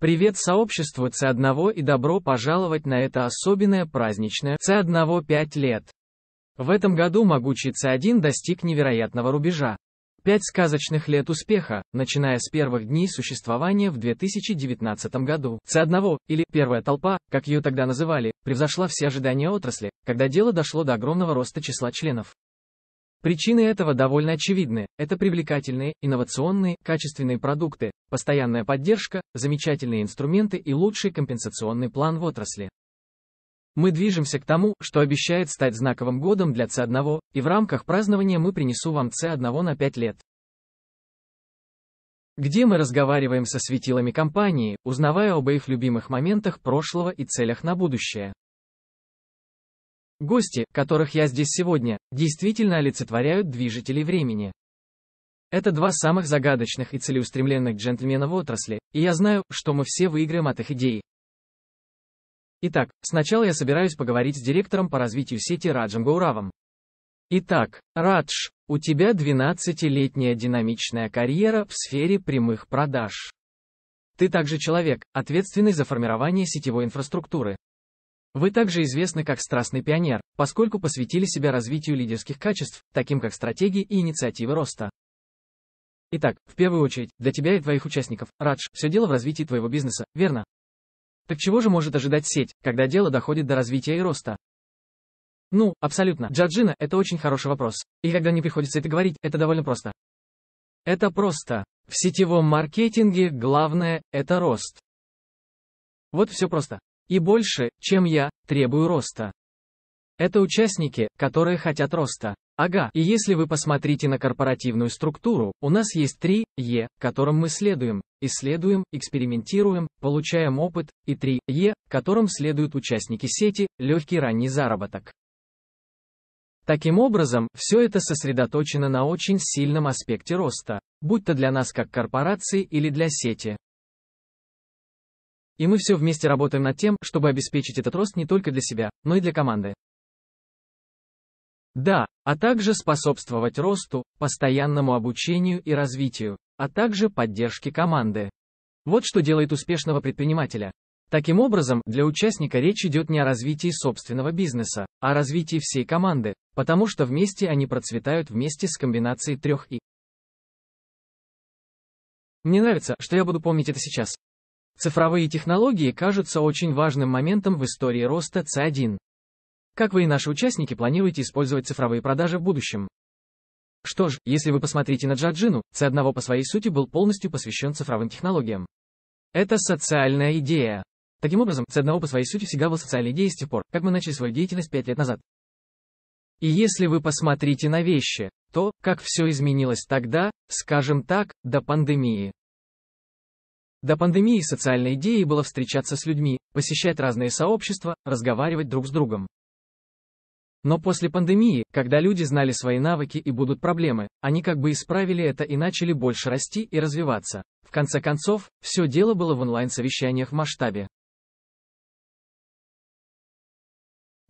Привет сообществу C1 и добро пожаловать на это особенное праздничное C1 5 лет. В этом году могучий C1 достиг невероятного рубежа. Пять сказочных лет успеха, начиная с первых дней существования в 2019 году. C1, или «Первая толпа», как ее тогда называли, превзошла все ожидания отрасли, когда дело дошло до огромного роста числа членов. Причины этого довольно очевидны. Это привлекательные, инновационные, качественные продукты, постоянная поддержка, замечательные инструменты и лучший компенсационный план в отрасли. Мы движемся к тому, что обещает стать знаковым годом для C1, и в рамках празднования мы принесу вам C1 на 5 лет. Где мы разговариваем со светилами компании, узнавая об их любимых моментах прошлого и целях на будущее. Гости, которых я здесь сегодня, действительно олицетворяют движителей времени. Это два самых загадочных и целеустремленных джентльмена в отрасли, и я знаю, что мы все выиграем от их идей. Итак, сначала я собираюсь поговорить с директором по развитию сети Раджем Гауравом. Итак, Радж, у тебя 12-летняя динамичная карьера в сфере прямых продаж. Ты также человек, ответственный за формирование сетевой инфраструктуры. Вы также известны как страстный пионер, поскольку посвятили себя развитию лидерских качеств, таким как стратегии и инициативы роста. Итак, в первую очередь, для тебя и твоих участников, Радж, все дело в развитии твоего бизнеса, верно? Так чего же может ожидать сеть, когда дело доходит до развития и роста? Ну, абсолютно. Джаджина – это очень хороший вопрос. И когда не приходится это говорить, это довольно просто. Это просто. В сетевом маркетинге главное – это рост. Вот все просто. И больше, чем я, требую роста. Это участники, которые хотят роста. Ага, и если вы посмотрите на корпоративную структуру, у нас есть три «Е», которым мы следуем, исследуем, экспериментируем, получаем опыт, и три «Е», которым следуют участники сети, легкий ранний заработок. Таким образом, все это сосредоточено на очень сильном аспекте роста, будь то для нас как корпорации или для сети. И мы все вместе работаем над тем, чтобы обеспечить этот рост не только для себя, но и для команды. Да, а также способствовать росту, постоянному обучению и развитию, а также поддержке команды. Вот что делает успешного предпринимателя. Таким образом, для участника речь идет не о развитии собственного бизнеса, а о развитии всей команды, потому что вместе они процветают вместе с комбинацией трех «и». Мне нравится, что я буду помнить это сейчас. Цифровые технологии кажутся очень важным моментом в истории роста C1. Как вы и наши участники планируете использовать цифровые продажи в будущем? Что ж, если вы посмотрите на Джаджину, C1 по своей сути был полностью посвящен цифровым технологиям. Это социальная идея. Таким образом, C1 по своей сути всегда был социальной идеей с тех пор, как мы начали свою деятельность 5 лет назад. И если вы посмотрите на вещи, то, как все изменилось тогда, скажем так, до пандемии, до пандемии социальной идеей было встречаться с людьми, посещать разные сообщества, разговаривать друг с другом. Но после пандемии, когда люди знали свои навыки и будут проблемы, они как бы исправили это и начали больше расти и развиваться. В конце концов, все дело было в онлайн-совещаниях в масштабе.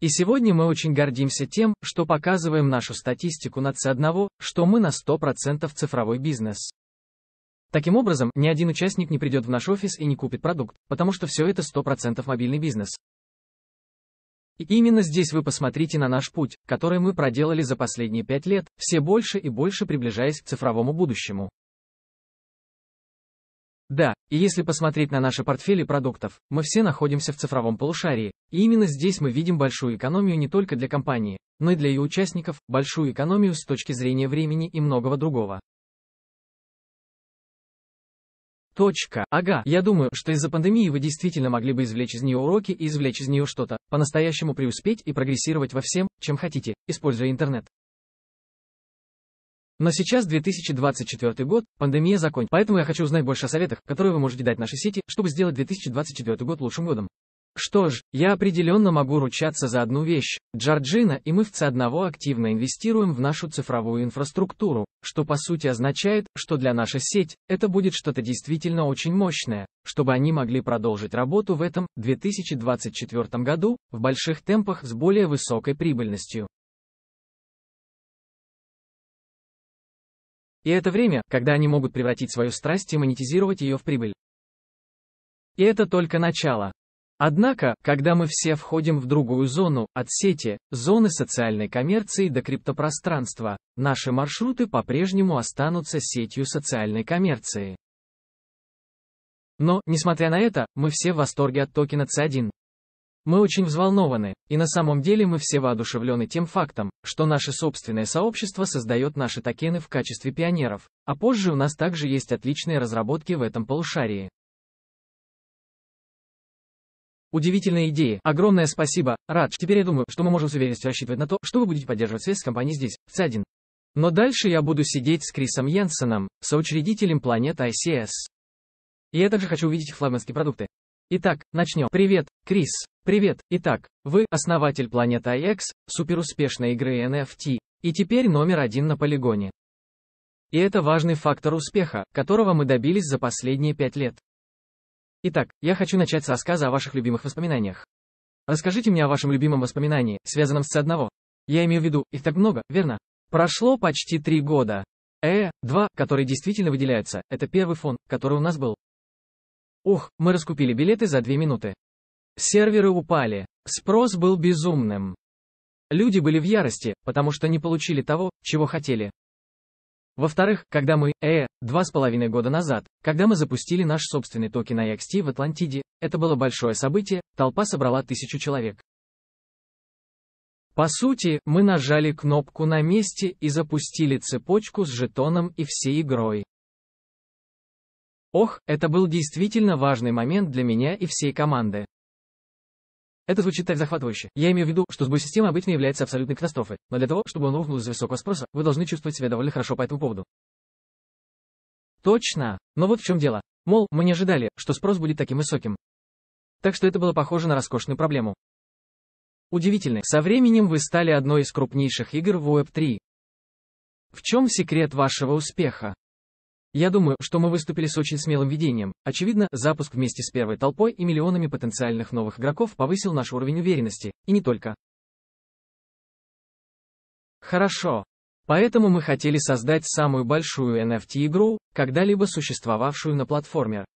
И сегодня мы очень гордимся тем, что показываем нашу статистику на C1, что мы на 100% цифровой бизнес. Таким образом, ни один участник не придет в наш офис и не купит продукт, потому что все это 100% мобильный бизнес. И именно здесь вы посмотрите на наш путь, который мы проделали за последние 5 лет, все больше и больше приближаясь к цифровому будущему. Да, и если посмотреть на наши портфели продуктов, мы все находимся в цифровом полушарии, и именно здесь мы видим большую экономию не только для компании, но и для ее участников, большую экономию с точки зрения времени и многого другого. Точка. Ага, я думаю, что из-за пандемии вы действительно могли бы извлечь из нее уроки и извлечь из нее что-то, по-настоящему преуспеть и прогрессировать во всем, чем хотите, используя интернет. Но сейчас 2024 год, пандемия закончена, поэтому я хочу узнать больше о советах, которые вы можете дать нашей сети, чтобы сделать 2024 год лучшим годом. Что ж, я определенно могу ручаться за одну вещь. Джорджина и мы в C1 активно инвестируем в нашу цифровую инфраструктуру, что по сути означает, что для нашей сети это будет что-то действительно очень мощное, чтобы они могли продолжить работу в этом 2024 году в больших темпах с более высокой прибыльностью. И это время, когда они могут превратить свою страсть и монетизировать ее в прибыль. И это только начало. Однако, когда мы все входим в другую зону, от сети, зоны социальной коммерции до криптопространства, наши маршруты по-прежнему останутся сетью социальной коммерции. Но, несмотря на это, мы все в восторге от токена C1. Мы очень взволнованы, и на самом деле мы все воодушевлены тем фактом, что наше собственное сообщество создает наши токены в качестве пионеров, а позже у нас также есть отличные разработки в этом полушарии. Удивительная идея. Огромное спасибо, Радж. Теперь я думаю, что мы можем с уверенностью рассчитывать на то, что вы будете поддерживать связь с компанией здесь, в C1. Но дальше я буду сидеть с Крисом Йенсеном, соучредителем планет ICS. И я также хочу увидеть их флагманские продукты. Итак, начнем. Привет, Крис. Привет. Итак, вы основатель планеты IX, суперуспешной игры NFT, и теперь номер один на полигоне. И это важный фактор успеха, которого мы добились за последние пять лет. Итак, я хочу начать с рассказа о ваших любимых воспоминаниях. Расскажите мне о вашем любимом воспоминании, связанном с одного. Я имею в виду, их так много, верно? Прошло почти три года. э два, который действительно выделяется, это первый фон, который у нас был. Ух, мы раскупили билеты за две минуты. Серверы упали. Спрос был безумным. Люди были в ярости, потому что не получили того, чего хотели. Во-вторых, когда мы, э, два с половиной года назад, когда мы запустили наш собственный токен IXT в Атлантиде, это было большое событие, толпа собрала тысячу человек. По сути, мы нажали кнопку на месте и запустили цепочку с жетоном и всей игрой. Ох, это был действительно важный момент для меня и всей команды. Это звучит так захватывающе. Я имею в виду, что сбой системы обычно является абсолютной катастрофой, но для того, чтобы он рухнул из-за высокого спроса, вы должны чувствовать себя довольно хорошо по этому поводу. Точно. Но вот в чем дело. Мол, мы не ожидали, что спрос будет таким высоким. Так что это было похоже на роскошную проблему. Удивительно, со временем вы стали одной из крупнейших игр в Web3. В чем секрет вашего успеха? Я думаю, что мы выступили с очень смелым видением. Очевидно, запуск вместе с первой толпой и миллионами потенциальных новых игроков повысил наш уровень уверенности, и не только. Хорошо. Поэтому мы хотели создать самую большую NFT-игру, когда-либо существовавшую на платформе.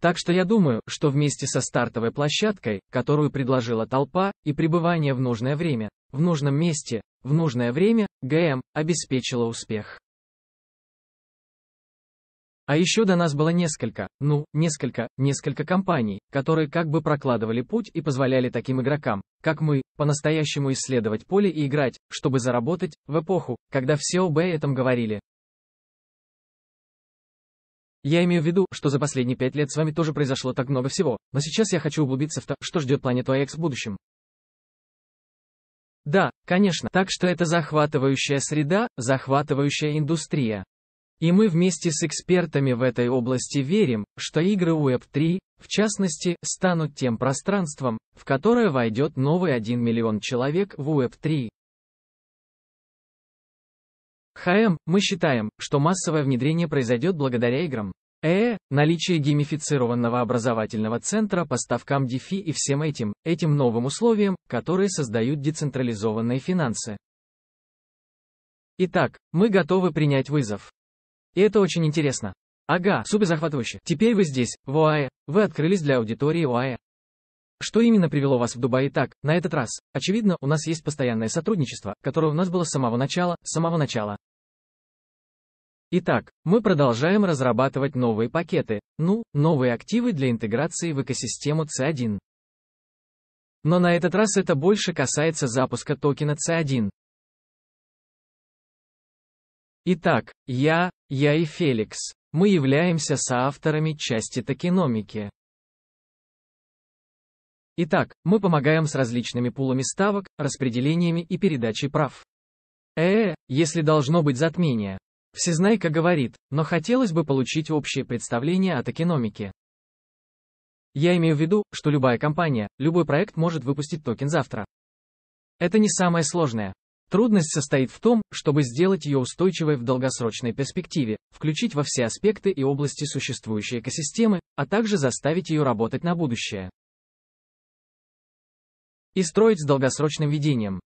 Так что я думаю, что вместе со стартовой площадкой, которую предложила толпа, и пребывание в нужное время, в нужном месте, в нужное время, ГМ эм обеспечила успех. А еще до нас было несколько, ну, несколько, несколько компаний, которые как бы прокладывали путь и позволяли таким игрокам, как мы, по-настоящему исследовать поле и играть, чтобы заработать, в эпоху, когда все об этом говорили. Я имею в виду, что за последние пять лет с вами тоже произошло так много всего, но сейчас я хочу углубиться в то, что ждет планету АЭК в будущем. Да, конечно, так что это захватывающая среда, захватывающая индустрия. И мы вместе с экспертами в этой области верим, что игры Web3, в частности, станут тем пространством, в которое войдет новый 1 миллион человек в Web3. ХМ, мы считаем, что массовое внедрение произойдет благодаря играм. Э, наличие геймифицированного образовательного центра по ставкам DeFi и всем этим, этим новым условиям, которые создают децентрализованные финансы. Итак, мы готовы принять вызов. И это очень интересно. Ага, супер захватывающе. Теперь вы здесь, в ОАЭ. Вы открылись для аудитории ОАЭ. Что именно привело вас в Дубай и так, на этот раз? Очевидно, у нас есть постоянное сотрудничество, которое у нас было с самого начала, с самого начала. Итак, мы продолжаем разрабатывать новые пакеты, ну, новые активы для интеграции в экосистему C1. Но на этот раз это больше касается запуска токена C1. Итак, я, я и Феликс, мы являемся соавторами части токеномики. Итак, мы помогаем с различными пулами ставок, распределениями и передачей прав. Э, если должно быть затмение. Всезнайка говорит, но хотелось бы получить общее представление о токеномике. Я имею в виду, что любая компания, любой проект может выпустить токен завтра. Это не самое сложное. Трудность состоит в том, чтобы сделать ее устойчивой в долгосрочной перспективе, включить во все аспекты и области существующей экосистемы, а также заставить ее работать на будущее. И строить с долгосрочным видением.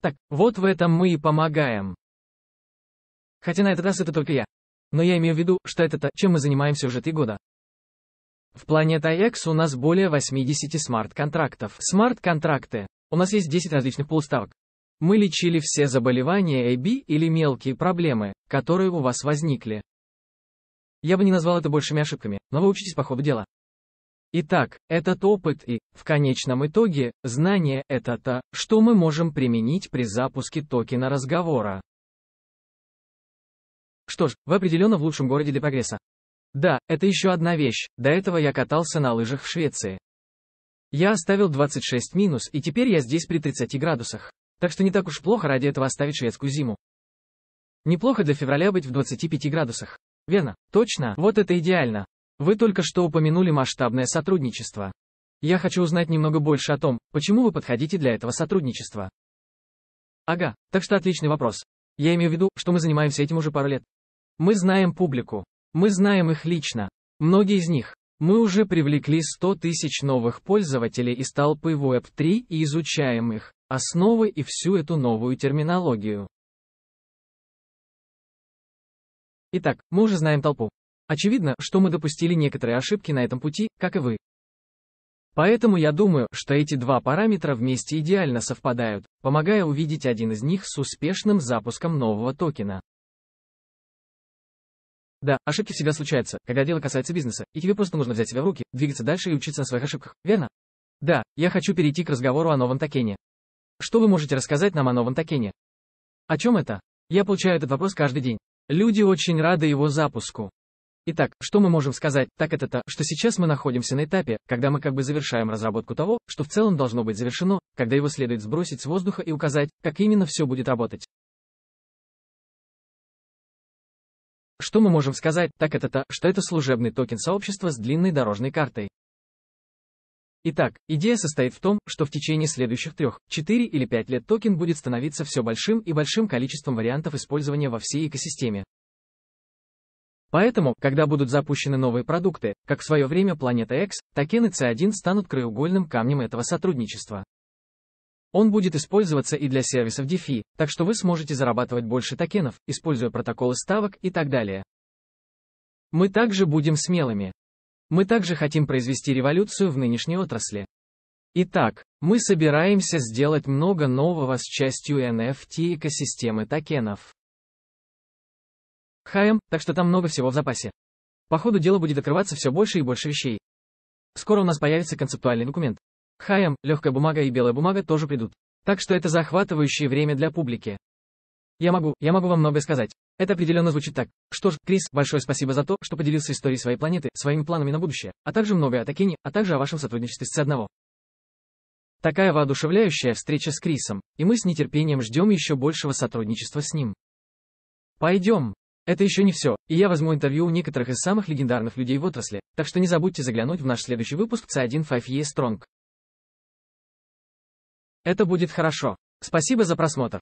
Так, вот в этом мы и помогаем. Хотя на этот раз это только я. Но я имею в виду, что это то, чем мы занимаемся уже три года. В плане TIEX у нас более 80 смарт-контрактов. Смарт-контракты. У нас есть 10 различных полуставок. Мы лечили все заболевания ЭБ или мелкие проблемы, которые у вас возникли. Я бы не назвал это большими ошибками, но вы учитесь по ходу дела. Итак, этот опыт и, в конечном итоге, знание – это то, что мы можем применить при запуске токена разговора. Что ж, вы определенно в лучшем городе для прогресса. Да, это еще одна вещь, до этого я катался на лыжах в Швеции. Я оставил 26 минус, и теперь я здесь при 30 градусах. Так что не так уж плохо ради этого оставить шведскую зиму. Неплохо для февраля быть в 25 градусах. Верно, точно, вот это идеально. Вы только что упомянули масштабное сотрудничество. Я хочу узнать немного больше о том, почему вы подходите для этого сотрудничества. Ага, так что отличный вопрос. Я имею в виду, что мы занимаемся этим уже пару лет. Мы знаем публику. Мы знаем их лично. Многие из них. Мы уже привлекли 100 тысяч новых пользователей из толпы Web3 и изучаем их основы и всю эту новую терминологию. Итак, мы уже знаем толпу. Очевидно, что мы допустили некоторые ошибки на этом пути, как и вы. Поэтому я думаю, что эти два параметра вместе идеально совпадают, помогая увидеть один из них с успешным запуском нового токена. Да, ошибки всегда случаются, когда дело касается бизнеса, и тебе просто нужно взять себя в руки, двигаться дальше и учиться на своих ошибках, верно? Да, я хочу перейти к разговору о новом токене. Что вы можете рассказать нам о новом токене? О чем это? Я получаю этот вопрос каждый день. Люди очень рады его запуску. Итак, что мы можем сказать, так это то, что сейчас мы находимся на этапе, когда мы как бы завершаем разработку того, что в целом должно быть завершено, когда его следует сбросить с воздуха и указать, как именно все будет работать. Что мы можем сказать, так это то, что это служебный токен сообщества с длинной дорожной картой. Итак, идея состоит в том, что в течение следующих трех, 4 или 5 лет токен будет становиться все большим и большим количеством вариантов использования во всей экосистеме. Поэтому, когда будут запущены новые продукты, как в свое время Планета X, токены C1 станут краеугольным камнем этого сотрудничества. Он будет использоваться и для сервисов DeFi, так что вы сможете зарабатывать больше токенов, используя протоколы ставок и так далее. Мы также будем смелыми. Мы также хотим произвести революцию в нынешней отрасли. Итак, мы собираемся сделать много нового с частью NFT экосистемы токенов. ХМ, так что там много всего в запасе. По ходу дела будет открываться все больше и больше вещей. Скоро у нас появится концептуальный документ. ХМ, легкая бумага и белая бумага тоже придут. Так что это захватывающее время для публики. Я могу, я могу вам многое сказать. Это определенно звучит так. Что ж, Крис, большое спасибо за то, что поделился историей своей планеты, своими планами на будущее, а также многое о Такене, а также о вашем сотрудничестве с C1. Такая воодушевляющая встреча с Крисом, и мы с нетерпением ждем еще большего сотрудничества с ним. Пойдем. Это еще не все, и я возьму интервью у некоторых из самых легендарных людей в отрасли, так что не забудьте заглянуть в наш следующий выпуск C1 5E Strong. Это будет хорошо. Спасибо за просмотр.